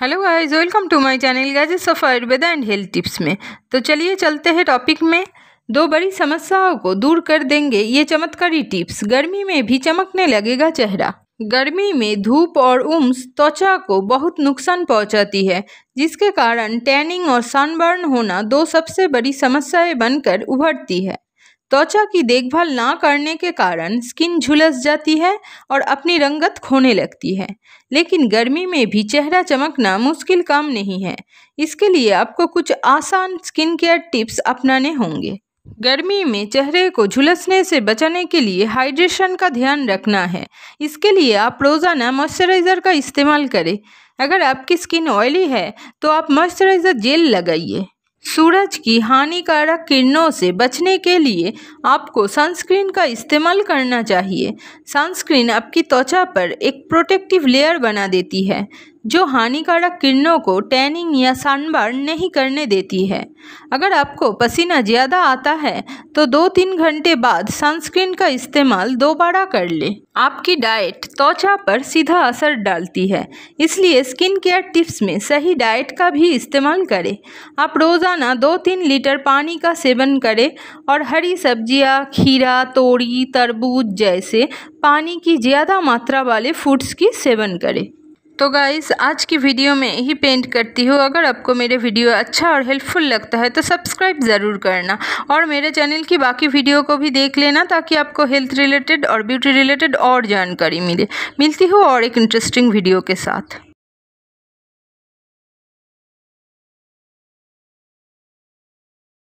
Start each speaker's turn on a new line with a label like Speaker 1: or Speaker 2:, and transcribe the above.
Speaker 1: hello guys welcome to my channel guys Safar Ayurveda and health tips में तो चलिए चलते हैं टॉपिक में दो बड़ी समस्याओं को दूर कर देंगे ये चमत्कारी टिप्स गर्मी में भी चमकने लगेगा चेहरा गर्मी में धूप और उम्स त्वचा को बहुत नुकसान पहुंचाती है जिसके कारण टैनिंग और सनबर्न होना दो सबसे बड़ी समस्याएं बनकर उभरती है त्वचा की देखभाल ना करने के कारण स्किन झुलस जाती है और अपनी रंगत खोने लगती है लेकिन गर्मी में भी चेहरा चमकना मुश्किल काम नहीं है इसके लिए आपको कुछ आसान स्किन केयर टिप्स अपनाने होंगे गर्मी में चेहरे को झुलसने से बचाने के लिए हाइड्रेशन का ध्यान रखना है इसके लिए आप रोज़ाना मॉइस्चराइज़र का इस्तेमाल करें अगर आपकी स्किन ऑयली है तो आप मॉइस्चराइज़र जेल लगाइए सूरज की हानिकारक किरणों से बचने के लिए आपको सनस्क्रीन का इस्तेमाल करना चाहिए सनस्क्रीन आपकी त्वचा पर एक प्रोटेक्टिव लेयर बना देती है जो हानिकारक किरणों को टैनिंग या सनबर्न नहीं करने देती है अगर आपको पसीना ज़्यादा आता है तो दो तीन घंटे बाद सनस्क्रीन का इस्तेमाल दोबारा कर लें आपकी डाइट त्वचा पर सीधा असर डालती है इसलिए स्किन केयर टिप्स में सही डाइट का भी इस्तेमाल करें आप रोज़ाना दो तीन लीटर पानी का सेवन करें और हरी सब्जियां, खीरा तोड़ी तरबूज जैसे पानी की ज़्यादा मात्रा वाले फूड्स की सेवन करें तो गाइस आज की वीडियो में यही पेंट करती हूँ अगर आपको मेरे वीडियो अच्छा और हेल्पफुल लगता है तो सब्सक्राइब ज़रूर करना और मेरे चैनल की बाकी वीडियो को भी देख लेना ताकि आपको हेल्थ रिलेटेड और ब्यूटी रिलेटेड और जानकारी मिले मिलती हूँ और एक इंटरेस्टिंग वीडियो के साथ